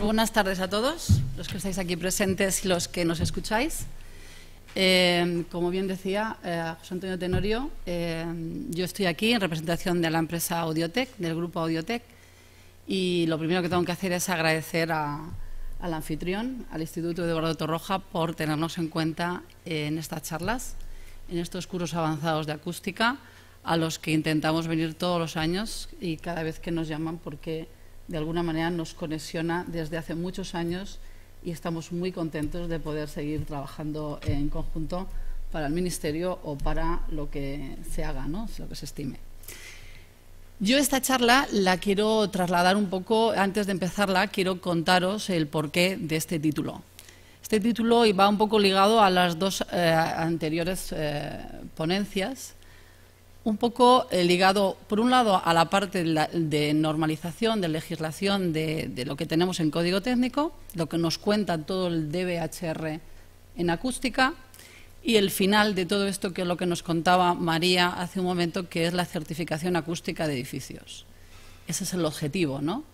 buenas tardes a todos, los que estáis aquí presentes y los que nos escucháis. Eh, como bien decía eh, José Antonio Tenorio, eh, yo estoy aquí en representación de la empresa Audiotech, del grupo Audiotech, y lo primero que tengo que hacer es agradecer al anfitrión, al Instituto de Eduardo Torroja, por tenernos en cuenta en estas charlas, en estos cursos avanzados de acústica, a los que intentamos venir todos los años y cada vez que nos llaman porque de alguna manera nos conexiona desde hace muchos años y estamos muy contentos de poder seguir trabajando en conjunto para el Ministerio o para lo que se haga, lo que se estime. Yo esta charla la quiero trasladar un poco, antes de empezarla, quiero contaros el porqué de este título. Este título va un poco ligado a las dos eh, anteriores eh, ponencias un poco eh, ligado, por un lado, a la parte de, normalización, de legislación de, de, lo que tenemos en código técnico, lo que nos cuenta todo el DBHR en acústica, y el final de todo esto, que es lo que nos contaba María hace un momento, que es la certificación acústica de edificios. Ese es el objetivo, ¿no?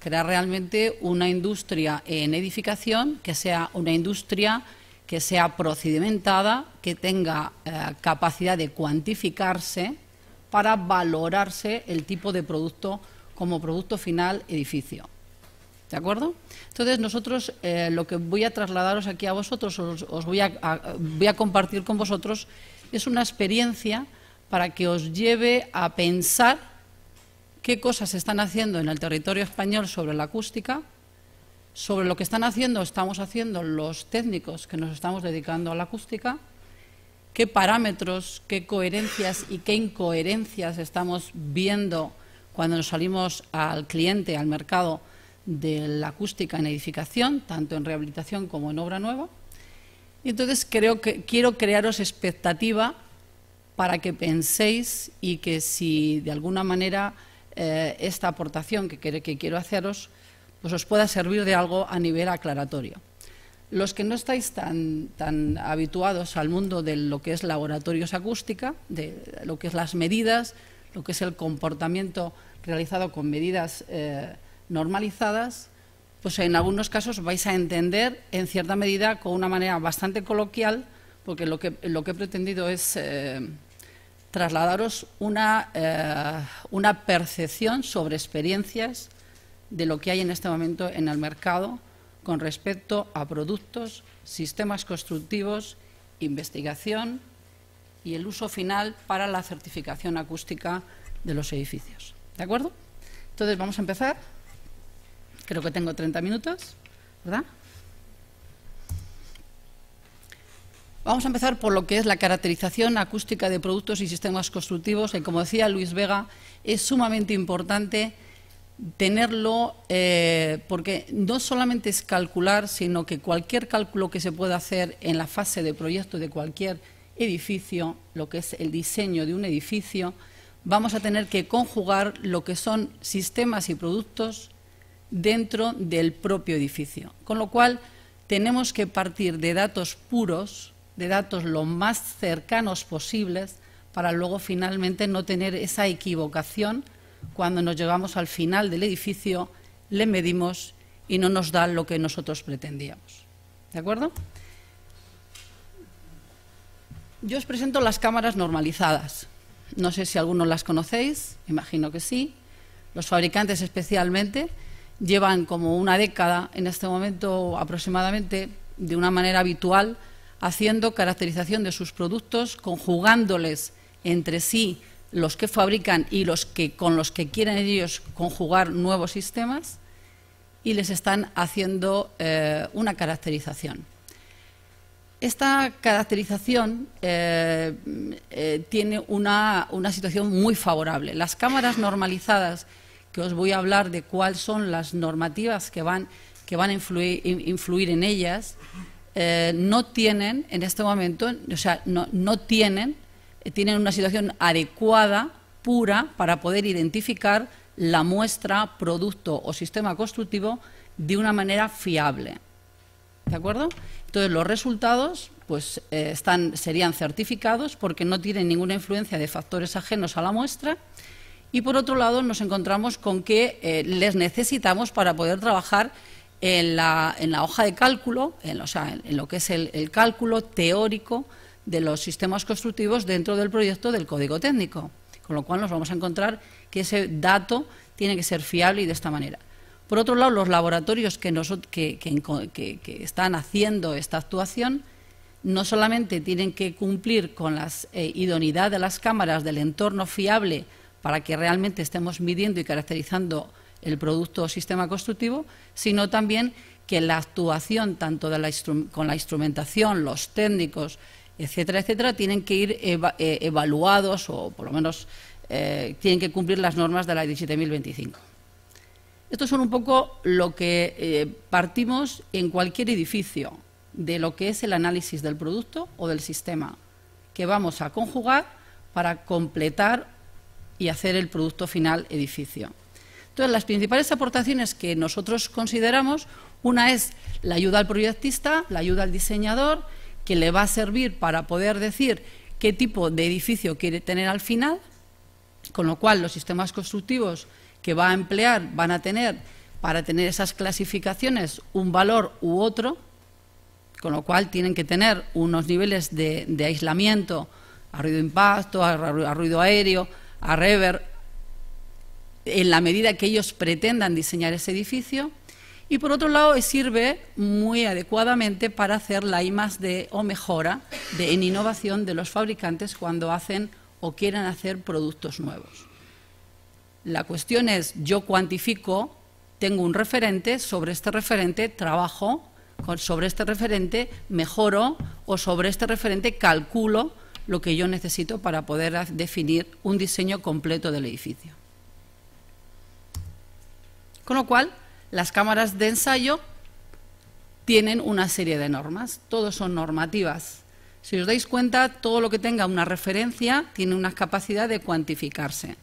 Crear realmente una industria en edificación que sea una industria que sea procedimentada, que tenga eh, capacidad de cuantificarse para valorarse el tipo de producto como producto final edificio. ¿De acuerdo? Entonces, nosotros eh, lo que voy a trasladaros aquí a vosotros, os, voy, voy a compartir con vosotros, es una experiencia para que os lleve a pensar qué cosas se están haciendo en el territorio español sobre la acústica sobre lo que están haciendo, estamos haciendo los técnicos que nos estamos dedicando a la acústica, qué parámetros, qué coherencias y qué incoherencias estamos viendo cuando nos salimos al cliente, al mercado de la acústica en edificación, tanto en rehabilitación como en obra nueva. Y entonces creo que quiero crearos expectativa para que penséis y que si de alguna manera eh, esta aportación que quiero haceros pues os pueda servir de algo a nivel aclaratorio. Los que no estáis tan, habituados al mundo de lo que es laboratorios acústica, de lo que es las medidas, lo que es el comportamiento realizado con medidas eh, normalizadas, pues en algunos casos vais a entender en cierta medida con una manera bastante coloquial, porque lo que, he pretendido es eh, trasladaros eh, una percepción sobre experiencias de lo que hay en este momento en el mercado con respecto a productos, sistemas constructivos, investigación y el uso final para la certificación acústica de los edificios. ¿De acuerdo? Entonces vamos a empezar. Creo que tengo 30 minutos, ¿verdad? Vamos a empezar por lo que es la caracterización acústica de productos y sistemas constructivos, que como decía Luis Vega, es sumamente importante tenerlo, eh, porque no solamente es calcular, sino que cualquier cálculo que se pueda hacer en la fase de proyecto de cualquier edificio, lo que es el diseño de un edificio, vamos a tener que conjugar lo que son sistemas y productos dentro del propio edificio. Con lo cual, tenemos que partir de datos puros, de datos lo más cercanos posibles, para luego finalmente no tener esa equivocación cuando nos llegamos al final del edificio, le medimos y no nos da lo que nosotros pretendíamos. ¿De acuerdo? Yo os presento las cámaras normalizadas. No sé si algunos las conocéis, imagino que sí. Los fabricantes especialmente llevan como una década en este momento aproximadamente de una manera habitual haciendo caracterización de sus productos, conjugándoles entre sí los que fabrican y los que con los que quieren ellos conjugar nuevos sistemas y les están haciendo eh, una caracterización. Esta caracterización eh, eh, tiene una, situación muy favorable. Las cámaras normalizadas, que os voy a hablar de cuáles son las normativas que van, que van a influir, en ellas, no tienen en este momento, o sea, no tienen eh, tienen una situación adecuada, pura, para poder identificar la muestra, producto o sistema constructivo de una manera fiable. ¿De acuerdo? Entonces, los resultados pues, eh, serían certificados porque no tienen ninguna influencia de factores ajenos a la muestra. Y por otro lado, nos encontramos con que eh, les necesitamos para poder trabajar en la, hoja de cálculo, en, o sea, lo que es el cálculo teórico de los sistemas constructivos dentro del proyecto del código técnico. Con lo cual nos vamos a encontrar que ese dato tiene que ser fiable y de esta manera. Por otro lado, los laboratorios que, que, están haciendo esta actuación no solamente tienen que cumplir con la eh, idoneidad de las cámaras del entorno fiable para que realmente estemos midiendo y caracterizando el producto o sistema constructivo, sino también que la actuación tanto con la instrumentación, los técnicos, etcétera, etcétera, tienen que ir eh, evaluados o por lo menos eh, tienen que cumplir las normas de la 17.025. Estos son un poco lo que eh, partimos en cualquier edificio de lo que es el análisis del producto o del sistema que vamos a conjugar para completar y hacer el producto final edificio. Entonces, las principales aportaciones que nosotros consideramos, una es la ayuda al proyectista, la ayuda al diseñador, que le va a servir para poder decir qué tipo de edificio quiere tener al final, con lo cual los sistemas constructivos que va a emplear van a tener, para tener esas clasificaciones, un valor u otro, con lo cual tienen que tener unos niveles de, aislamiento a ruido de impacto, a, a ruido aéreo, a rever, en la medida que ellos pretendan diseñar ese edificio y por otro lado, eh, sirve muy adecuadamente para hacer la I +D, o mejora en innovación de los fabricantes cuando hacen o quieren hacer productos nuevos. La cuestión es, yo cuantifico, tengo un referente, sobre este referente trabajo, sobre este referente mejoro o sobre este referente calculo lo que yo necesito para poder definir un diseño completo del edificio. Con lo cual, las cámaras de ensayo tienen una serie de normas, todos son normativas. Si os dais cuenta, todo lo que tenga una referencia tiene una capacidad de cuantificarse.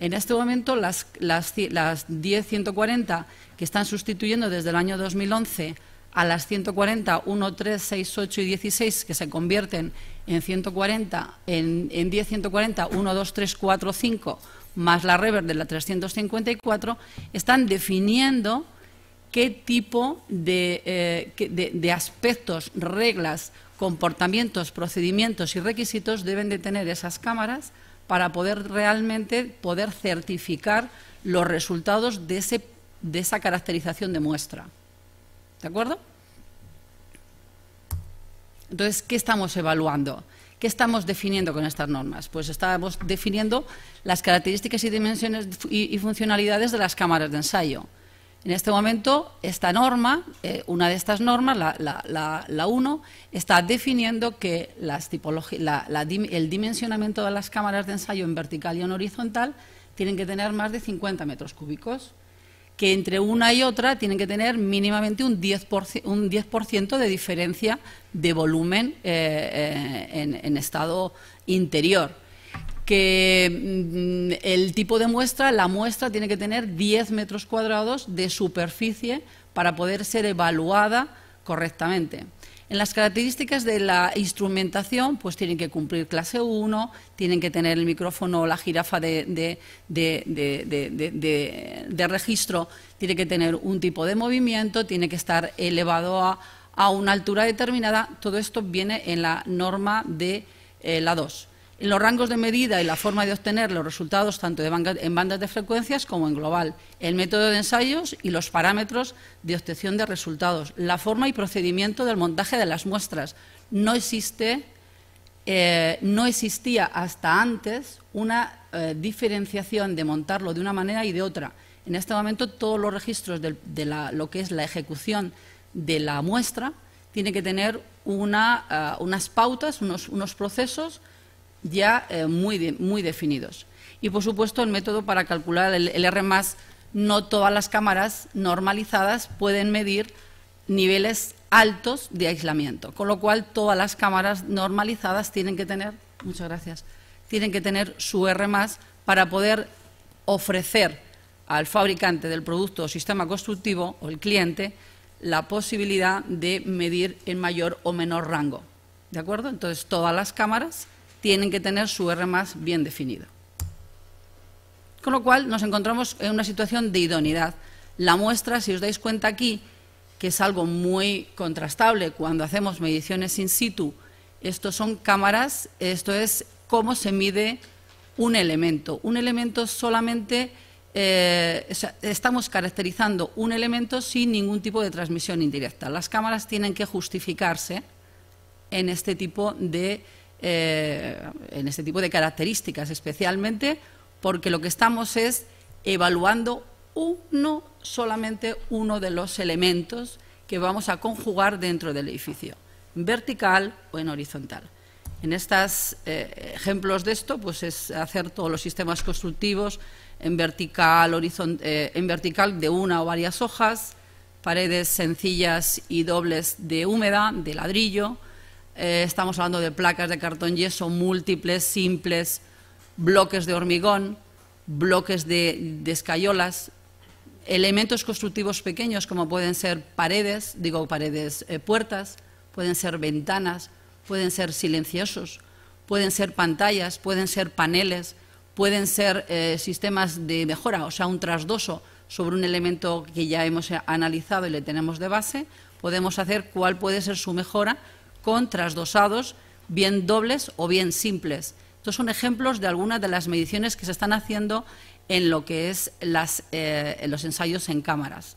En este momento, las, las, las 10.140 que están sustituyendo desde el año 2011 a las 140, 1, 3, 6, 8 y 16, que se convierten en 140, en, en 10, 140, 1, 2, 3, 4, 5, más la rever de la 354, están definiendo qué tipo eh, de, aspectos, reglas, comportamientos, procedimientos y requisitos deben de tener esas cámaras para poder realmente poder certificar los resultados de, de esa caracterización de muestra. ¿De acuerdo? Entonces, ¿qué estamos evaluando? ¿Qué estamos definiendo con estas normas? Pues estamos definiendo las características y dimensiones y, funcionalidades de las cámaras de ensayo. En este momento, esta norma, eh, una de estas normas, la, la, 1, está definiendo que el dimensionamiento de las cámaras de ensayo en vertical y en horizontal tienen que tener más de 50 metros cúbicos que entre una y otra tienen que tener mínimamente un 10%, un 10 de diferencia de volumen eh, eh, en, estado interior. Que mm, el tipo de muestra, la muestra tiene que tener 10 metros cuadrados de superficie para poder ser evaluada correctamente. En las características de la instrumentación, pues tienen que cumplir clase 1, tienen que tener el micrófono o la jirafa de, registro, tiene que tener un tipo de movimiento, tiene que estar elevado a, una altura determinada. Todo esto viene en la norma de eh, la 2 los rangos de medida y la forma de obtener los resultados tanto en bandas de frecuencias como en global, el método de ensayos y los parámetros de obtención de resultados, la forma y procedimiento del montaje de las muestras. No eh, existía hasta antes una eh, diferenciación de montarlo de una manera y de otra. En este momento todos los registros de, la, lo que es la ejecución de la muestra tienen que tener eh, unas pautas, unos procesos ya eh, muy, muy definidos. Y, por supuesto, el método para calcular el, R+, no todas las cámaras normalizadas pueden medir niveles altos de aislamiento, con lo cual todas las cámaras normalizadas tienen que tener, muchas gracias, tienen que tener su R+, para poder ofrecer al fabricante del producto o sistema constructivo o el cliente la posibilidad de medir en mayor o menor rango. ¿De acuerdo? Entonces, todas las cámaras tienen que tener su R más bien definido. Con lo cual nos encontramos en una situación de idoneidad. La muestra, si os dais cuenta aquí, que es algo muy contrastable cuando hacemos mediciones in situ, esto son cámaras, esto es cómo se mide un elemento. Un elemento solamente, eh, estamos caracterizando un elemento sin ningún tipo de transmisión indirecta. Las cámaras tienen que justificarse en este tipo de eh, en este tipo de características, especialmente porque lo que estamos es evaluando uno, solamente uno de los elementos que vamos a conjugar dentro del edificio, en vertical o en horizontal. En estos eh, ejemplos de esto, pues es hacer todos los sistemas constructivos en vertical, eh, en vertical de una o varias hojas, paredes sencillas y dobles de húmeda, de ladrillo, eh, estamos hablando de placas de cartón yeso múltiples, simples, bloques de hormigón, bloques de, escayolas, elementos constructivos pequeños como pueden ser paredes, digo paredes, eh, puertas, pueden ser ventanas, pueden ser silenciosos, pueden ser pantallas, pueden ser paneles, pueden ser eh, sistemas de mejora, o sea, un trasdoso sobre un elemento que ya hemos analizado y le tenemos de base, podemos hacer cuál puede ser su mejora con trasdosados, bien dobles o bien simples. Estos son ejemplos de algunas de las mediciones que se están haciendo en lo que es eh, los ensayos en cámaras.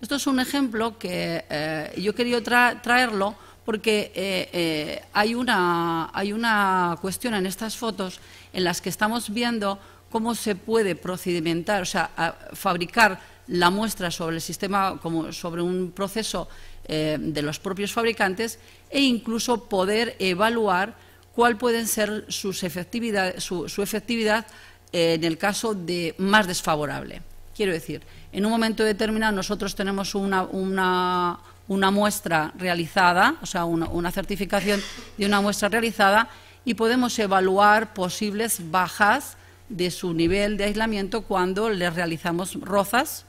Esto es un ejemplo que eh, yo quería traerlo porque eh, hay, una, hay una cuestión en estas fotos en las que estamos viendo cómo se puede procedimentar, o sea, fabricar la muestra sobre el sistema, como sobre un proceso eh, de los propios fabricantes e incluso poder evaluar cuál pueden ser su, efectividad eh, en el caso de más desfavorable. Quiero decir, en un momento determinado nosotros tenemos una, muestra realizada, o sea, una certificación de una muestra realizada y podemos evaluar posibles bajas de su nivel de aislamiento cuando le realizamos rozas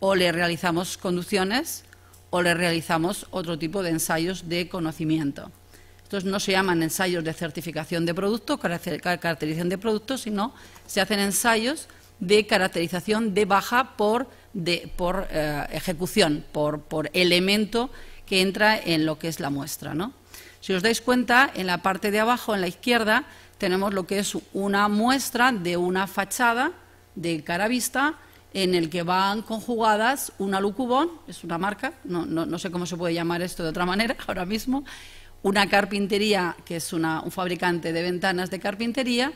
o le realizamos conducciones o le realizamos otro tipo de ensayos de conocimiento. Estos no se llaman ensayos de certificación de producto, caracterización de productos, sino se hacen ensayos de caracterización de baja por, eh, ejecución, por, elemento que entra en lo que es la muestra. ¿no? Si os dais cuenta, en la parte de abajo, en la izquierda, tenemos lo que es una muestra de una fachada de cara vista en el que van conjugadas una lucubón, es una marca, no, sé cómo se puede llamar esto de otra manera ahora mismo, una carpintería, que es un fabricante de ventanas de carpintería,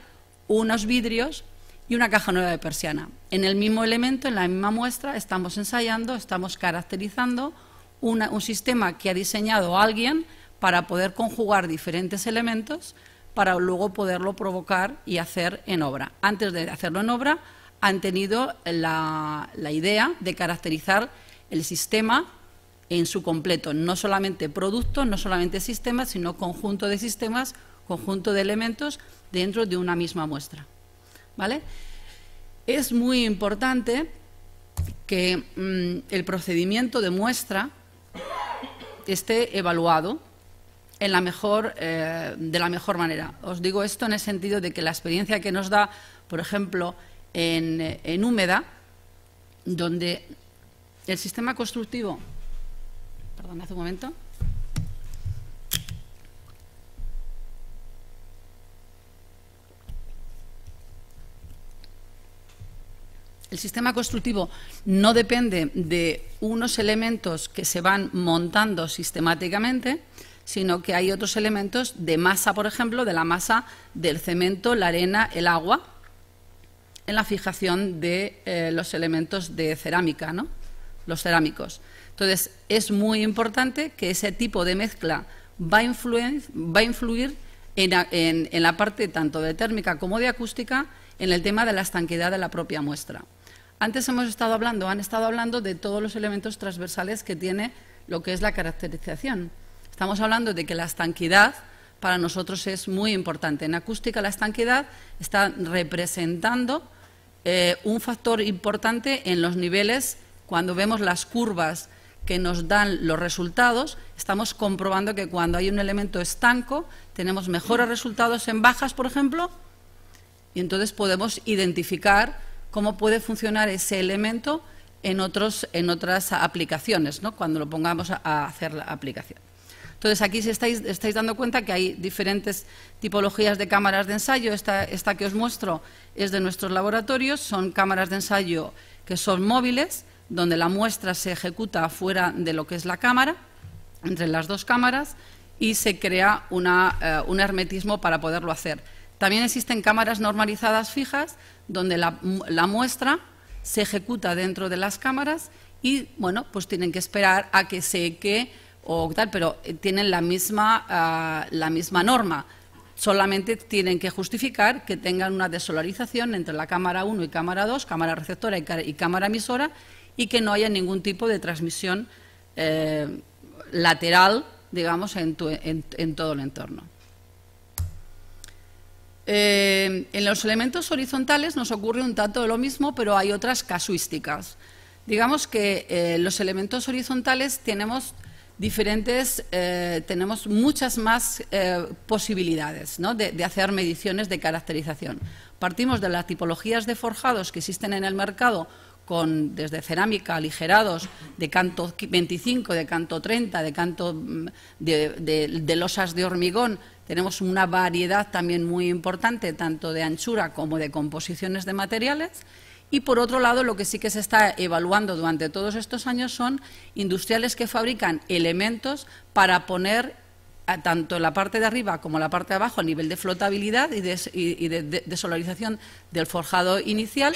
unos vidrios y una caja nueva de persiana. En el mismo elemento, en la misma muestra, estamos ensayando, estamos caracterizando un sistema que ha diseñado alguien para poder conjugar diferentes elementos para luego poderlo provocar y hacer en obra. Antes de hacerlo en obra, han tenido la, idea de caracterizar el sistema en su completo, no solamente producto, no solamente sistemas, sino conjunto de sistemas, conjunto de elementos dentro de una misma muestra. ¿Vale? Es muy importante que mm, el procedimiento de muestra esté evaluado eh, de la mejor manera. Os digo esto en el sentido de que la experiencia que nos da, por ejemplo, en, húmeda, donde el sistema constructivo, perdón, hace un momento, El sistema constructivo no depende de unos elementos que se van montando sistemáticamente, sino que hay otros elementos de masa, por ejemplo, de la masa del cemento, la arena, el agua, en la fijación de eh, los elementos de cerámica, ¿no? los cerámicos. Entonces, es muy importante que ese tipo de mezcla va a influir, en, la parte tanto de térmica como de acústica en el tema de la estanquedad de la propia muestra. Antes hemos estado hablando, han estado hablando de todos los elementos transversales que tiene lo que es la caracterización. Estamos hablando de que la estanquidad para nosotros es muy importante. En acústica la estanquedad está representando eh, un factor importante en los niveles, cuando vemos las curvas que nos dan los resultados, estamos comprobando que cuando hay un elemento estanco tenemos mejores resultados en bajas, por ejemplo, y entonces podemos identificar cómo puede funcionar ese elemento en, otros, en otras aplicaciones, ¿no? cuando lo pongamos a hacer la aplicación. Entonces, aquí estáis, dando cuenta que hay diferentes tipologías de cámaras de ensayo. Esta, que os muestro es de nuestros laboratorios, son cámaras de ensayo que son móviles, donde la muestra se ejecuta fuera de lo que es la cámara, entre las dos cámaras, y se crea eh, un hermetismo para poderlo hacer. También existen cámaras normalizadas fijas, donde la, la muestra se ejecuta dentro de las cámaras y, bueno, pues tienen que esperar a que seque o tal, pero eh, tienen la misma, ah, la misma norma. Solamente tienen que justificar que tengan una desolarización entre la cámara 1 y cámara 2, cámara receptora y, cámara emisora, y que no haya ningún tipo de transmisión eh, lateral, digamos, en, todo el entorno. Eh, en los elementos horizontales nos ocurre un tanto lo mismo, pero hay otras casuísticas. Digamos que los elementos horizontales tenemos diferentes, eh, tenemos muchas más eh, posibilidades de, hacer mediciones de caracterización. Partimos de las tipologías de forjados que existen en el mercado, con desde cerámica, aligerados, de canto 25, de canto 30, de canto mm, de losas de hormigón. Tenemos una variedad también muy importante, tanto de anchura como de composiciones de materiales y por otro lado, lo que sí que se está evaluando durante todos estos años son industriales que fabrican elementos para poner tanto la parte de arriba como la parte de abajo a nivel de flotabilidad y de, solarización del forjado inicial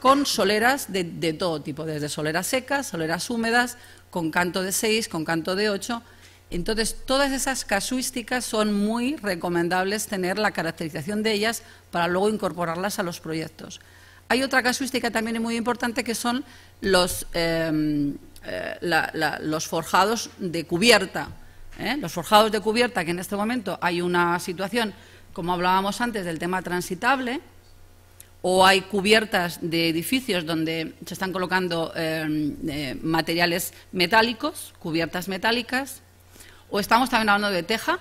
con soleras de, todo tipo, desde soleras secas, soleras húmedas, con canto de 6, con canto de 8. Entonces, todas esas casuísticas son muy recomendables tener la caracterización de ellas para luego incorporarlas a los proyectos. Hay otra casuística también muy importante que son los, em, eh, forjados de cubierta. ¿eh? Los forjados de cubierta, que en este momento hay una situación, como hablábamos antes, del tema transitable, o hay cubiertas de edificios donde se están colocando em, eh, materiales metálicos, cubiertas metálicas, o estamos también hablando de teja,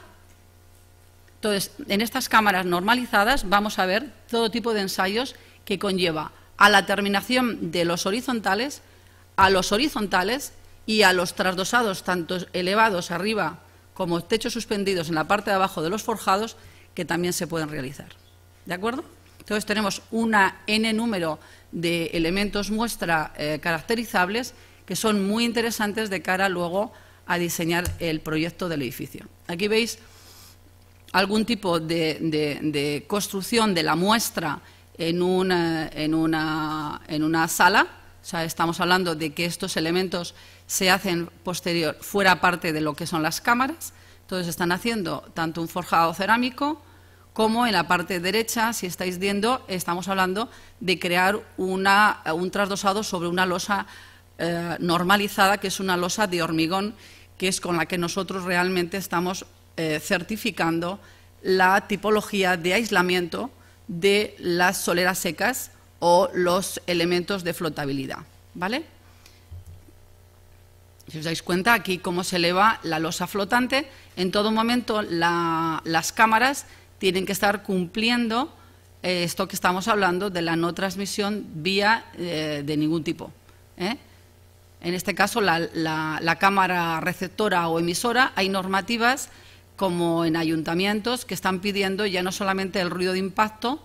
entonces, en estas cámaras normalizadas vamos a ver todo tipo de ensayos que conlleva a la terminación de los horizontales, a los horizontales y a los trasdosados, tanto elevados arriba como techos suspendidos en la parte de abajo de los forjados, que también se pueden realizar. ¿De acuerdo? Entonces tenemos una N número de elementos muestra eh, caracterizables que son muy interesantes de cara luego a diseñar el proyecto del edificio. Aquí veis algún tipo de construcción de la muestra en una, sala. O sea, estamos hablando de que estos elementos se hacen posterior, fuera parte de lo que son las cámaras. Entonces están haciendo tanto un forjado cerámico como en la parte derecha, si estáis viendo, estamos hablando de crear un trasdosado sobre una losa eh, normalizada, que es una losa de hormigón, que es con la que nosotros realmente estamos eh, certificando la tipología de aislamiento de las soleras secas o los elementos de flotabilidad. ¿Vale? Si os dais cuenta, aquí cómo se eleva la losa flotante, en todo momento las cámaras tienen que estar cumpliendo eh, esto que estamos hablando de la no transmisión vía eh, de ningún tipo. ¿eh? En este caso, la cámara receptora o emisora, hay normativas como en ayuntamientos que están pidiendo ya no solamente el ruido de impacto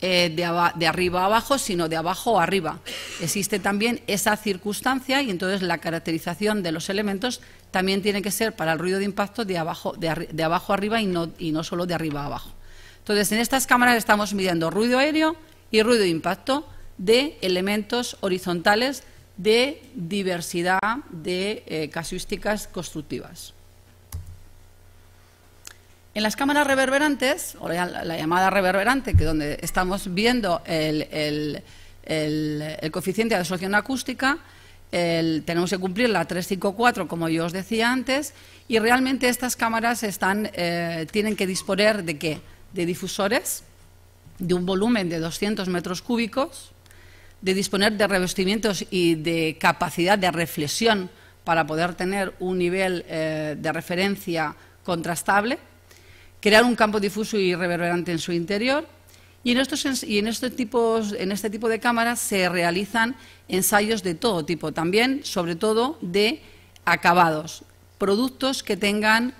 eh, de, arriba a abajo, sino de abajo a arriba. Existe también esa circunstancia y entonces la caracterización de los elementos también tiene que ser para el ruido de impacto de abajo, de, arriba y no, y no solo de arriba a abajo. Entonces, en estas cámaras estamos midiendo ruido aéreo y ruido de impacto de elementos horizontales de diversidad de eh, casuísticas constructivas. En las cámaras reverberantes, o la, llamada reverberante, que donde estamos viendo el, coeficiente de absorción acústica, tenemos que cumplir la 354, como yo os decía antes, y realmente estas cámaras eh, tienen que disponer de qué? De difusores, de un volumen de 200 metros cúbicos, de disponer de revestimientos y de capacidad de reflexión para poder tener un nivel eh, de referencia contrastable, crear un campo difuso y reverberante en su interior. Y en, estos, en este tipo de cámaras se realizan ensayos de todo tipo, también, sobre todo, de acabados, productos que tengan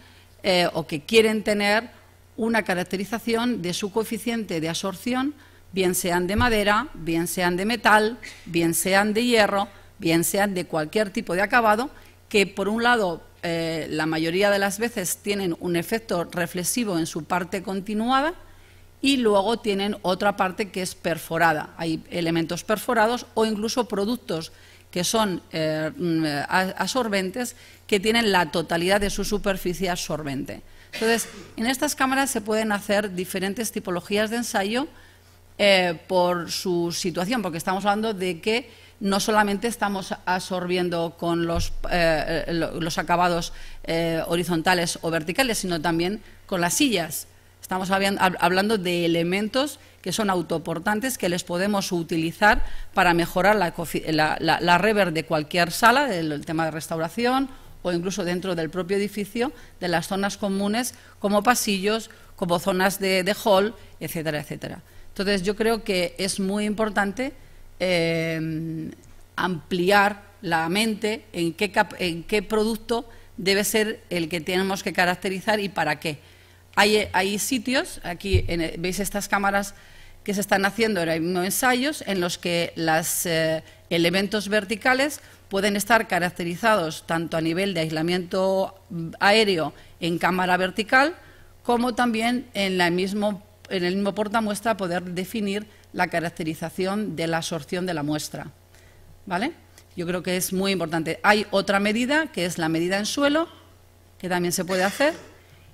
eh, o que quieren tener una caracterización de su coeficiente de absorción, bien sean de madera, bien sean de metal, bien sean de hierro, bien sean de cualquier tipo de acabado, que por un lado eh, la mayoría de las veces tienen un efecto reflexivo en su parte continuada y luego tienen otra parte que es perforada. Hay elementos perforados o incluso productos que son eh, mm, absorbentes que tienen la totalidad de su superficie absorbente. Entonces, en estas cámaras se pueden hacer diferentes tipologías de ensayo eh, por su situación, porque estamos hablando de que no solamente estamos absorbiendo con los, eh, eh, los acabados eh, horizontales o verticales, sino también con las sillas. Estamos hablando de elementos que son autoportantes que les podemos utilizar para mejorar la, la, rever de cualquier sala, el, tema de restauración o incluso dentro del propio edificio, de las zonas comunes como pasillos, como zonas de, de hall, etcétera, etcétera. Entonces, yo creo que es muy importante eh, ampliar la mente en qué, producto debe ser el que tenemos que caracterizar y para qué. Hay, sitios, aquí veis estas cámaras que se están haciendo en ensayos en los que los eh, elementos verticales pueden estar caracterizados tanto a nivel de aislamiento aéreo en cámara vertical como también en el mismo en el mismo porta muestra poder definir la caracterización de la absorción de la muestra. ¿Vale? Yo creo que es muy importante. Hay otra medida, que es la medida en suelo, que también se puede hacer,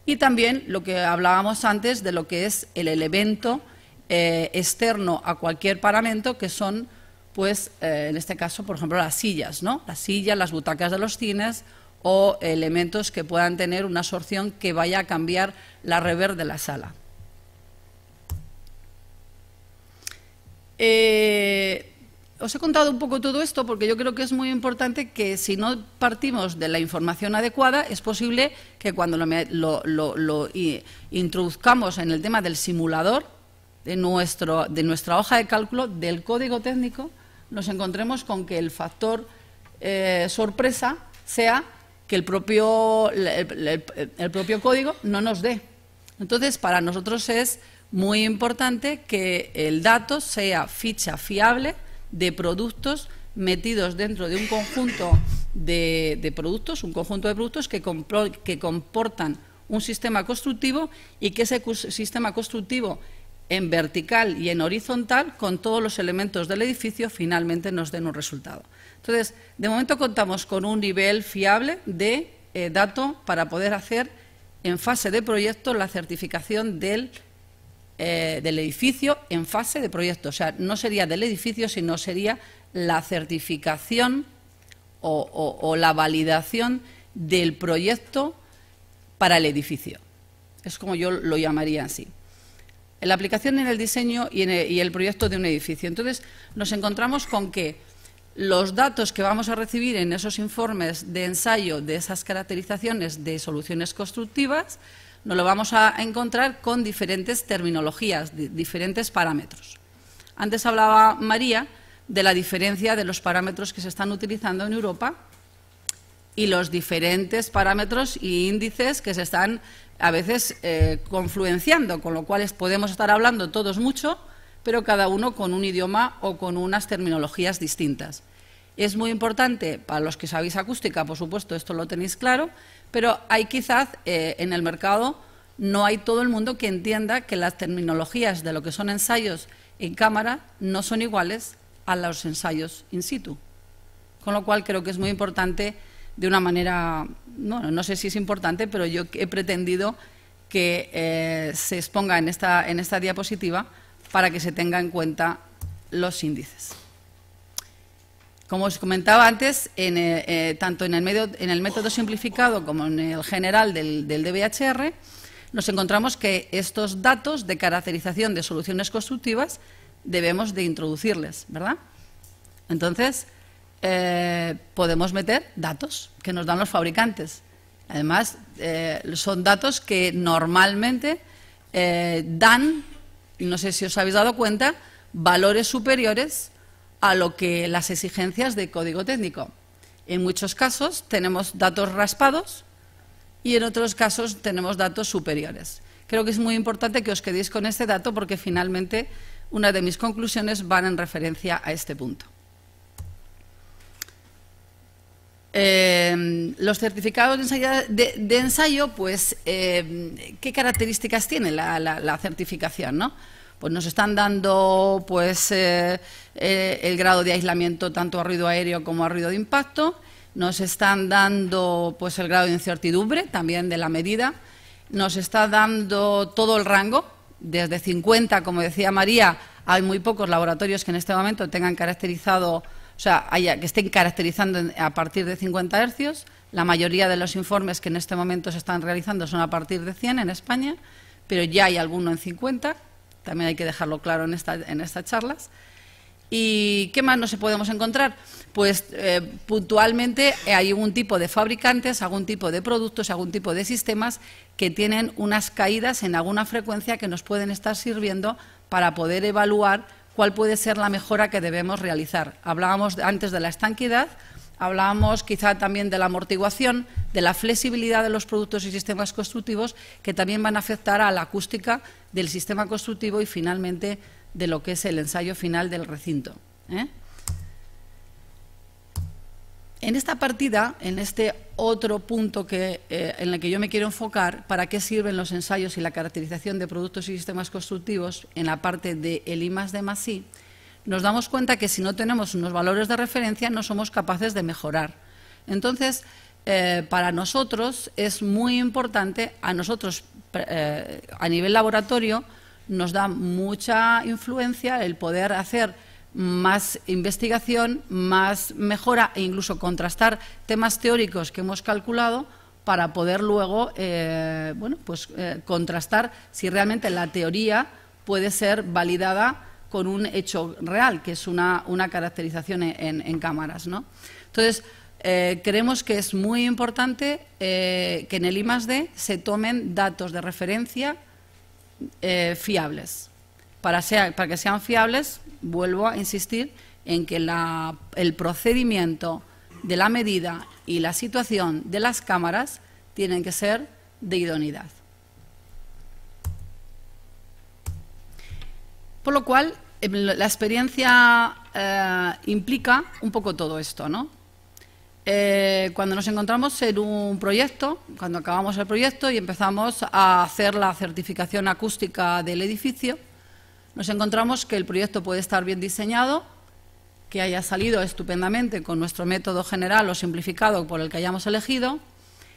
y también lo que hablábamos antes de lo que es el elemento eh, externo a cualquier paramento, que son, pues, eh, en este caso, por ejemplo, las sillas, ¿no? Las sillas, las butacas de los cines o elementos que puedan tener una absorción que vaya a cambiar la rever de la sala. Eh, os he contado un poco todo esto porque yo creo que es muy importante que si no partimos de la información adecuada, es posible que cuando lo, introduzcamos en el tema del simulador de, nuestro, de nuestra hoja de cálculo, del código técnico, nos encontremos con que el factor eh, sorpresa sea que el propio, el propio código no nos dé. Entonces, para nosotros es muy importante que el dato sea ficha fiable de productos metidos dentro de un conjunto de, productos, un conjunto de productos que, comportan un sistema constructivo y que ese sistema constructivo en vertical y en horizontal, con todos los elementos del edificio, finalmente nos den un resultado. Entonces, de momento contamos con un nivel fiable de eh, dato para poder hacer en fase de proyecto la certificación del eh, del edificio en fase de proyecto. O sea, no sería del edificio, sino sería la certificación o, la validación del proyecto para el edificio. Es como yo lo llamaría así En la aplicación en el diseño y, y, el, proyecto de un edificio. Entonces, nos encontramos con que los datos que vamos a recibir en esos informes de ensayo de esas caracterizaciones de soluciones constructivas nos lo vamos a encontrar con diferentes terminologías, diferentes parámetros. Antes hablaba María de la diferencia de los parámetros que se están utilizando en Europa y los diferentes parámetros e índices que se están a veces eh, confluenciando, con lo cual podemos estar hablando todos mucho, pero cada uno con un idioma o con unas terminologías distintas. Es muy importante para los que sabéis acústica, por supuesto, esto lo tenéis claro, pero hay quizás eh, en el mercado no hay todo el mundo que entienda que las terminologías de lo que son ensayos en cámara no son iguales a los ensayos in situ. Con lo cual creo que es muy importante de una manera, no sé si es importante, pero yo he pretendido que eh, se exponga en esta, en esta diapositiva para que se tenga en cuenta los índices. Como os comentaba antes, eh, eh, tanto en el, en el, método simplificado como en el general del, del DBHR, nos encontramos que estos datos de caracterización de soluciones constructivas debemos de introducirles, ¿verdad? Entonces, eh, podemos meter datos que nos dan los fabricantes. Además, son datos que normalmente dan, no sé si os habéis dado cuenta, valores superiores a lo que las exigencias de código técnico. En muchos casos tenemos datos raspados y en otros casos tenemos datos superiores. Creo que es muy importante que os quedéis con este dato porque finalmente una de mis conclusiones van en referencia a este punto. Eh, los certificados de ensayo, pues, eh, ¿qué características tiene la, la certificación? ¿no? pues nos están dando pues eh, eh, el grado de aislamiento tanto a ruido aéreo como a ruido de impacto, nos están dando pues el grado de incertidumbre también de la medida, nos está dando todo el rango, desde 50, como decía María, hay muy pocos laboratorios que en este momento tengan caracterizado, o sea, que estén caracterizando a partir de 50 hercios. La mayoría de los informes que en este momento se están realizando son a partir de 100 en España, pero ya hay alguno en 50 también hay que dejarlo claro en, estas charlas. ¿Y qué más nos podemos encontrar? Pues eh, puntualmente hay un tipo de fabricantes, algún tipo de productos, algún tipo de sistemas que tienen unas caídas en alguna frecuencia que nos pueden estar sirviendo para poder evaluar cuál puede ser la mejora que debemos realizar. Hablábamos antes de la estanquidad, Hablábamos quizá también de la amortiguación, de la flexibilidad de los productos y sistemas constructivos que también van a afectar a la acústica del sistema constructivo y finalmente de lo que es el ensayo final del recinto. ¿eh? En esta partida, en este otro punto eh, en el que yo me quiero enfocar, para qué sirven los ensayos y la caracterización de productos y sistemas constructivos en la parte de el I más de más nos damos cuenta que si no tenemos unos valores de referencia no somos capaces de mejorar. Entonces, eh, para nosotros es muy importante, a nosotros eh, a nivel laboratorio nos da mucha influencia el poder hacer más investigación, más mejora e incluso contrastar temas teóricos que hemos calculado para poder luego eh, pues, contrastar si realmente la teoría puede ser validada con un hecho real, que es una, una caracterización en, cámaras. ¿no? Entonces, eh, creemos que es muy importante eh, que en el I+.D. se tomen datos de referencia eh, fiables. Para, sea, para, que sean fiables, vuelvo a insistir en que el procedimiento de la medida y la situación de las cámaras tienen que ser de idoneidad. Por lo cual, em, la experiencia eh, implica un poco todo esto, eh, cuando nos encontramos en un proyecto, cuando acabamos el proyecto y empezamos a hacer la certificación acústica del edificio, nos encontramos que el proyecto puede estar bien diseñado, que haya salido estupendamente con nuestro método general o simplificado por el que hayamos elegido,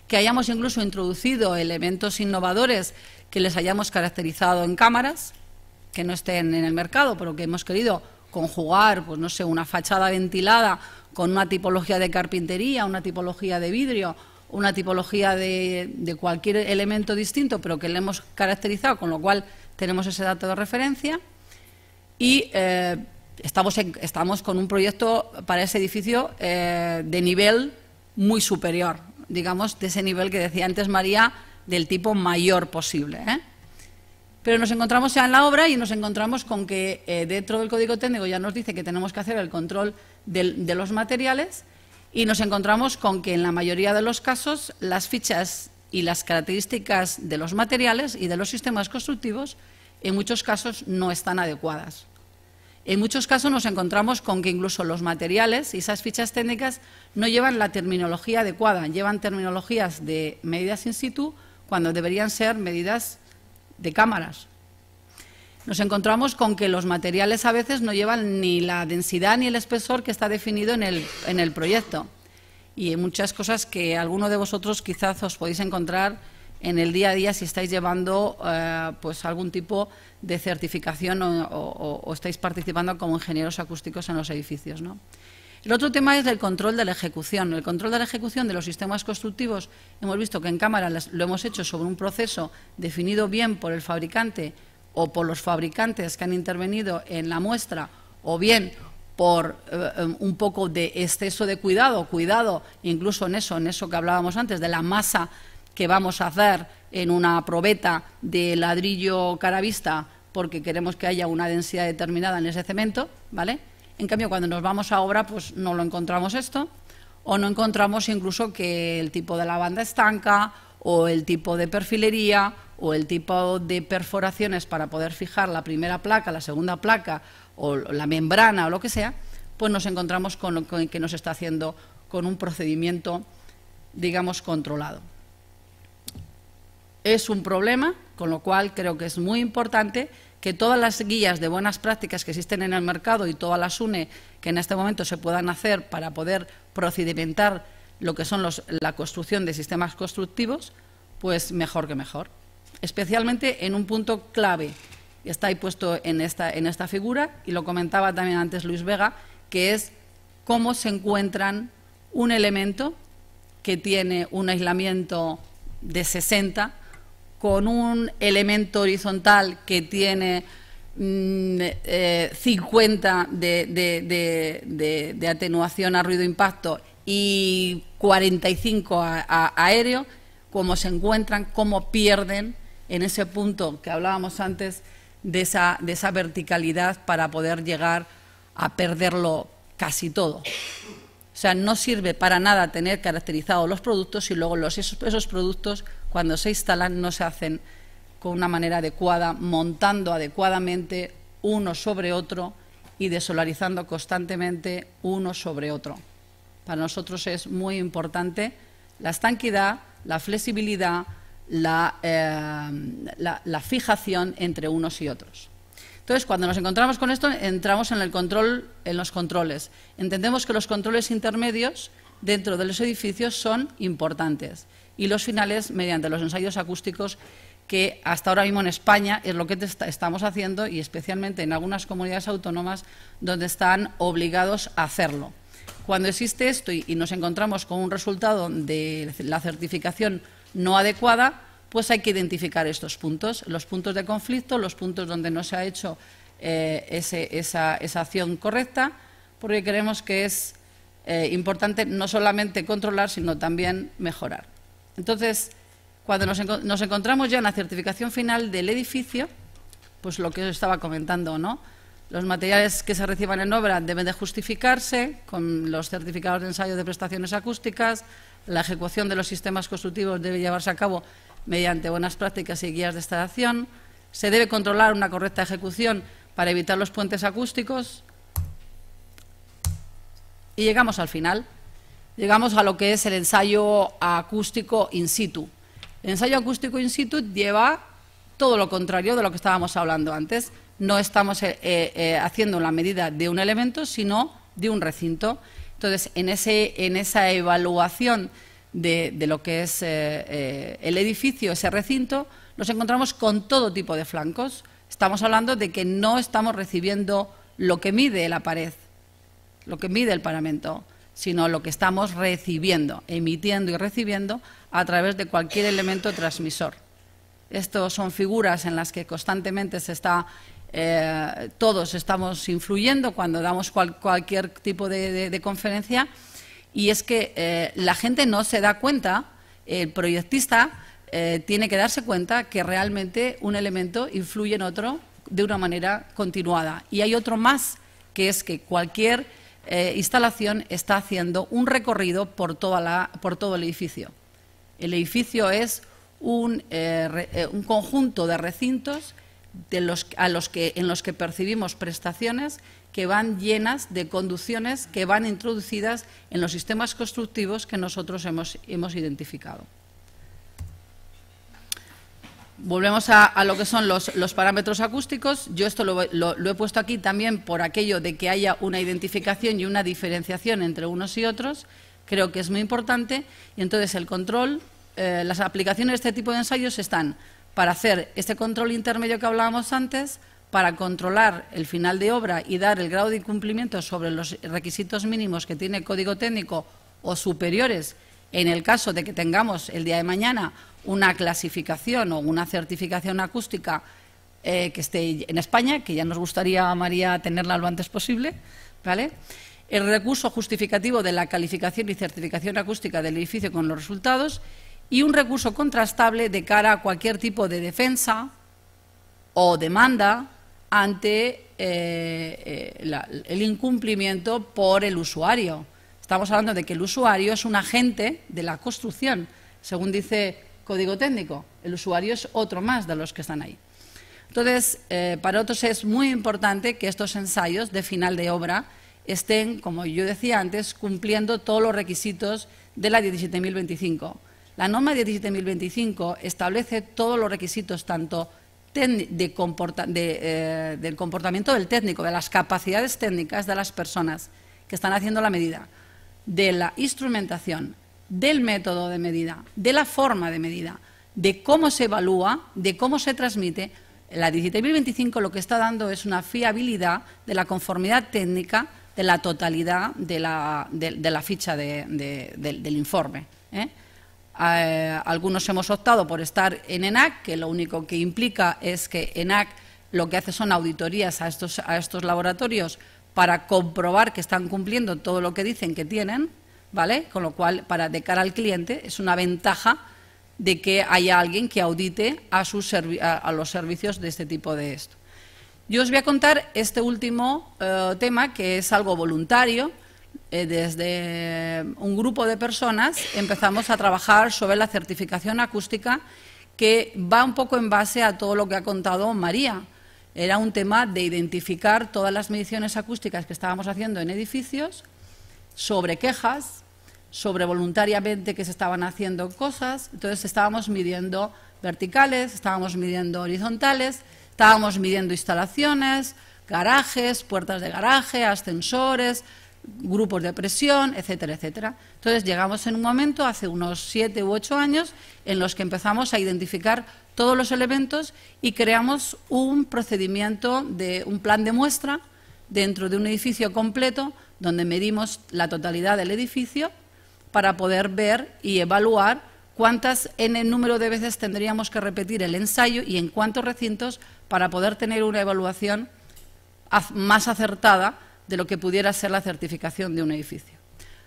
que hayamos incluso introducido elementos innovadores que les hayamos caracterizado en cámaras, que no estén en el mercado, pero que hemos querido conjugar, pues no sé, una fachada ventilada con una tipología de carpintería, una tipología de vidrio, una tipología de, cualquier elemento distinto, pero que le hemos caracterizado, con lo cual tenemos ese dato de referencia. Y eh, estamos, estamos con un proyecto para ese edificio eh, de nivel muy superior, digamos, de ese nivel que decía antes María, del tipo mayor posible. ¿eh? Pero nos encontramos ya en la obra y nos encontramos con que eh, dentro del código técnico ya nos dice que tenemos que hacer el control de los materiales y nos encontramos con que en la mayoría de los casos las fichas y las características de los materiales y de los sistemas constructivos en muchos casos no están adecuadas. En muchos casos nos encontramos con que incluso los materiales y esas fichas técnicas no llevan la terminología adecuada, llevan terminologías de medidas in situ cuando deberían ser medidas de cámaras. Nos encontramos con que los materiales a veces no llevan ni la densidad ni el espesor que está definido en el, en el proyecto. Y hay muchas cosas que alguno de vosotros quizás os podéis encontrar en el día a día si estáis llevando eh, pues algún tipo de certificación o, estáis participando como ingenieros acústicos en los edificios. ¿no? El otro tema es el control de la ejecución. El control de la ejecución de los sistemas constructivos, hemos visto que en Cámara lo hemos hecho sobre un proceso definido bien por el fabricante o por los fabricantes que han intervenido en la muestra o bien por eh, em, un poco de exceso de cuidado, cuidado incluso en eso, en eso que hablábamos antes, de la masa que vamos a hacer en una probeta de ladrillo caravista porque queremos que haya una densidad determinada en ese cemento, ¿vale? En cambio, cuando nos vamos a obra, pues no lo encontramos esto, o no encontramos incluso que el tipo de la banda estanca, o el tipo de perfilería, o el tipo de perforaciones para poder fijar la primera placa, la segunda placa, o la membrana, o lo que sea, pues nos encontramos con lo que nos está haciendo con un procedimiento, digamos, controlado. Es un problema, con lo cual creo que es muy importante que todas las guías de buenas prácticas que existen en el mercado y todas las UNE que en este momento se puedan hacer para poder procedimentar lo que son la construcción de sistemas constructivos, pues mejor que mejor. Especialmente en un punto clave, está ahí puesto en esta, en esta figura, y lo comentaba también antes Luis Vega, que es cómo se encuentran un elemento que tiene un aislamiento de 60 con un elemento horizontal que tiene 50 mm, eh, de, atenuación a ruido-impacto y 45 a, aéreo, como se encuentran, cómo pierden en ese punto que hablábamos antes de esa, verticalidad para poder llegar a perderlo casi todo. O sea, no sirve para nada tener caracterizados los productos y luego esos productos cuando se instalan no se hacen con una manera adecuada, montando adecuadamente uno sobre otro y desolarizando constantemente uno sobre otro. Para nosotros es muy importante la estanquidad, la flexibilidad, la, eh, la fijación entre unos y otros. Entonces, cuando nos encontramos con esto, entramos en el control, en los controles. Entendemos que los controles intermedios dentro de los edificios son importantes y los finales mediante los ensayos acústicos que hasta ahora mismo en España es lo que estamos haciendo y especialmente en algunas comunidades autónomas donde están obligados a hacerlo. Cuando existe esto y, nos encontramos con un resultado de la certificación no adecuada, pues hay que identificar estos puntos, los puntos de conflicto, los puntos donde no se ha hecho eh, esa, acción correcta, porque creemos que es eh, importante no solamente controlar, sino también mejorar. Entonces, cuando nos, encontramos ya en la certificación final del edificio, pues lo que os estaba comentando, ¿no? Los materiales que se reciban en obra deben de justificarse con los certificados de ensayo de prestaciones acústicas, la ejecución de los sistemas constructivos debe llevarse a cabo mediante buenas prácticas y guías de instalación, se debe controlar una correcta ejecución para evitar los puentes acústicos y llegamos al final llegamos a lo que es el ensayo acústico in situ. El ensayo acústico in situ lleva todo lo contrario de lo que estábamos hablando antes. No estamos eh, eh, eh, haciendo la medida de un elemento, sino de un recinto. Entonces, en, esa evaluación de, lo que es el edificio, ese recinto, nos encontramos con todo tipo de flancos. Estamos hablando de que no estamos recibiendo lo que mide la pared, lo que mide el paramento sino lo que estamos recibiendo, emitiendo y recibiendo a través de cualquier elemento transmisor. Estos son figuras en las que constantemente se está, eh, todos estamos influyendo cuando damos cualquier tipo de, conferencia y es que eh, la gente no se da cuenta, el proyectista eh, tiene que darse cuenta que realmente un elemento influye en otro de una manera continuada. Y hay otro más, que es que cualquier eh, instalación está haciendo un recorrido por, todo el edificio. El edificio es un, eh, eh, conjunto de recintos en los que percibimos prestaciones que van llenas de conducciones que van introducidas en los sistemas constructivos que nosotros hemos identificado. Volvemos a, lo que son los, parámetros acústicos. Yo esto lo, he puesto aquí también por aquello de que haya una identificación y una diferenciación entre unos y otros. Creo que es muy importante. Y entonces el control, eh, las aplicaciones de este tipo de ensayos están para hacer este control intermedio que hablábamos antes, para controlar el final de obra y dar el grado de cumplimiento sobre los requisitos mínimos que tiene el código técnico o superiores en el caso de que tengamos el día de mañana una clasificación o una certificación acústica eh, que esté en España, que ya nos gustaría, María, tenerla lo antes posible, ¿vale? El recurso justificativo de la calificación y certificación acústica del edificio con los resultados y un recurso contrastable de cara a cualquier tipo de defensa o demanda ante eh, eh, el incumplimiento por el usuario. Estamos hablando de que el usuario es un agente de la construcción, según dice código técnico. El usuario es otro más de los que están ahí. Entonces, eh, para otros es muy importante que estos ensayos de final de obra estén, como yo decía antes, cumpliendo todos los requisitos de la 17.025. La norma 17.025 establece todos los requisitos, tanto eh, del comportamiento del técnico, de las capacidades técnicas de las personas que están haciendo la medida, de la instrumentación, del método de medida, de la forma de medida, de cómo se evalúa, de cómo se transmite, la 17.025 lo que está dando es una fiabilidad de la conformidad técnica de la totalidad de la, ficha del informe. ¿eh? Eh, algunos hemos optado por estar en ENAC, que lo único que implica es que ENAC lo que hace son auditorías a estos laboratorios para comprobar que están cumpliendo todo lo que dicen que tienen, con lo cual, para, de cara al cliente, es una ventaja de que haya alguien que audite a, los servicios de este tipo de esto. Yo os voy a contar este último eh, tema, que es algo voluntario. Eh, desde un grupo de personas empezamos a trabajar sobre la certificación acústica que va un poco en base a todo lo que ha contado María. Era un tema de identificar todas las mediciones acústicas que estábamos haciendo en edificios sobre quejas, sobre voluntariamente que se estaban haciendo cosas. Entonces estábamos midiendo verticales, estábamos midiendo horizontales, estábamos midiendo instalaciones, garajes, puertas de garaje, ascensores, grupos de presión, etcétera, etcétera. Entonces llegamos en un momento, hace unos siete u ocho años, en los que empezamos a identificar todos los elementos y creamos un procedimiento de un plan de muestra dentro de un edificio completo donde medimos la totalidad del edificio para poder ver y evaluar cuántas en el número de veces tendríamos que repetir el ensayo y en cuántos recintos para poder tener una evaluación más acertada de lo que pudiera ser la certificación de un edificio.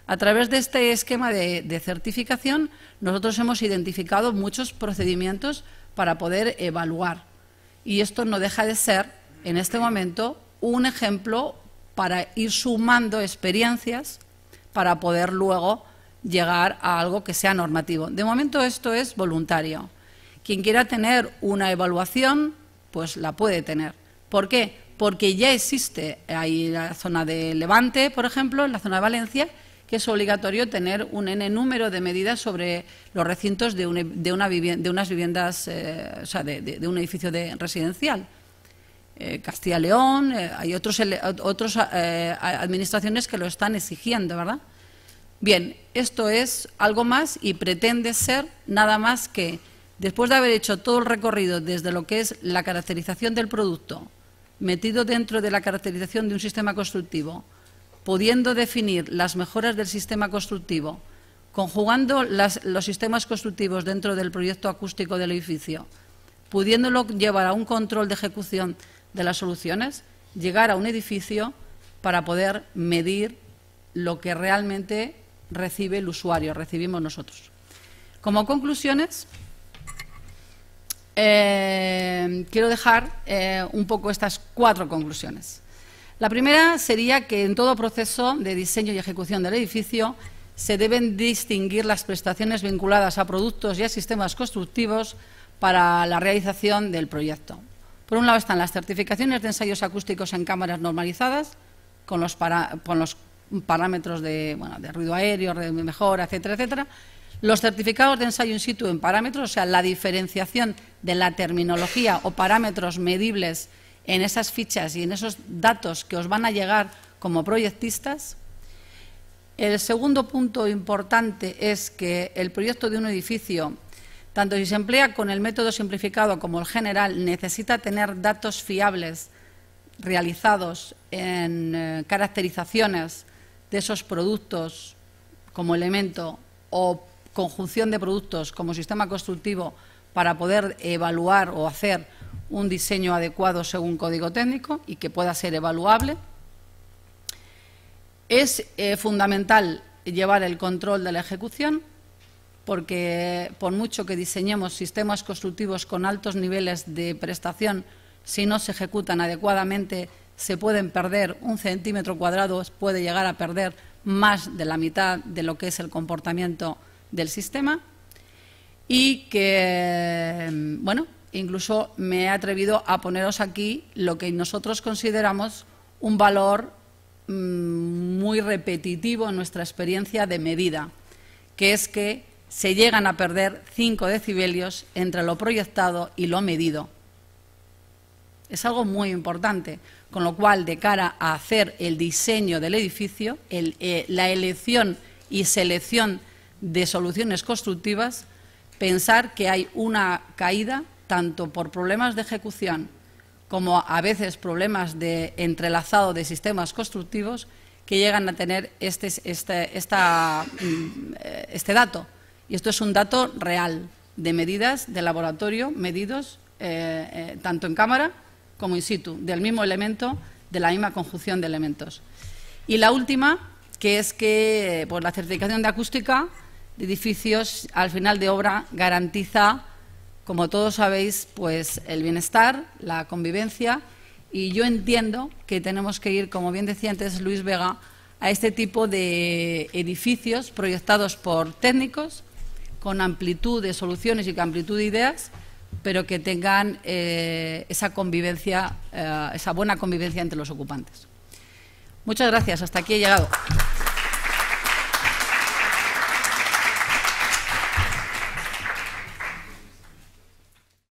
A través de este esquema de, de certificación, nosotros hemos identificado muchos procedimientos para poder evaluar. Y esto no deja de ser, en este momento, un ejemplo para ir sumando experiencias para poder luego llegar a algo que sea normativo. De momento esto es voluntario. Quien quiera tener una evaluación, pues la puede tener. ¿Por qué? Porque ya existe ahí la zona de Levante, por ejemplo, en la zona de Valencia, que es obligatorio tener un N número de medidas sobre los recintos de, e, de, unas viviendas, eh, o sea, de, un edificio residencial. Eh, Castilla-León, eh, hay otras otros, administraciones que lo están exigiendo, ¿verdad? Bien, esto es algo más y pretende ser nada más que, después de haber hecho todo el recorrido desde lo que es la caracterización del producto, metido dentro de la caracterización de un sistema constructivo, pudiendo definir las mejoras del sistema constructivo, conjugando los sistemas constructivos dentro del proyecto acústico del edificio, pudiéndolo llevar a un control de ejecución de las soluciones, llegar a un edificio para poder medir lo que realmente recibe el usuario, recibimos nosotros. Como conclusiones, eh, quiero dejar eh, un poco estas cuatro conclusiones. La primera sería que en todo proceso de diseño y ejecución del edificio se deben distinguir las prestaciones vinculadas a productos y a sistemas constructivos para la realización del proyecto. Por un lado están las certificaciones de ensayos acústicos en cámaras normalizadas, con los, para, con los parámetros de, bueno, de ruido aéreo, de mejora, etcétera, etcétera. Los certificados de ensayo in situ en parámetros, o sea, la diferenciación de la terminología o parámetros medibles en esas fichas y en esos datos que os van a llegar como proyectistas. El segundo punto importante es que el proyecto de un edificio, tanto si se emplea con el método simplificado como el general, necesita tener datos fiables realizados en eh, caracterizaciones de esos productos como elemento o conjunción de productos como sistema constructivo para poder evaluar o hacer un diseño adecuado según código técnico y que pueda ser evaluable. Es eh, fundamental llevar el control de la ejecución porque por mucho que diseñemos sistemas constructivos con altos niveles de prestación, si no se ejecutan adecuadamente, se pueden perder un centímetro cuadrado, puede llegar a perder más de la mitad de lo que es el comportamiento del sistema y que, bueno, incluso me he atrevido a poneros aquí lo que nosotros consideramos un valor mm, muy repetitivo en nuestra experiencia de medida, que es que se llegan a perder 5 decibelios entre lo proyectado y lo medido. Es algo muy importante, con lo cual, de cara a hacer el diseño del edificio, eh, la elección y selección de soluciones constructivas, pensar que hay una caída tanto por problemas de ejecución como a veces problemas de entrelazado de sistemas constructivos que llegan a tener este, este, mm, este dato. Y esto es un dato real de medidas de laboratorio medidos eh, eh, tanto en cámara como in situ, del mismo elemento, de la misma conjunción de elementos. Y la última, que es que pues, la certificación de acústica de edificios al final de obra garantiza, como todos sabéis, pues el bienestar, la convivencia y yo entiendo que tenemos que ir, como bien decía antes Luis Vega, a este tipo de edificios proyectados por técnicos con amplitud de soluciones y con amplitud de ideas pero que tengan eh, esa convivencia, eh, esa buena convivencia entre los ocupantes. Muchas gracias. Hasta aquí he llegado.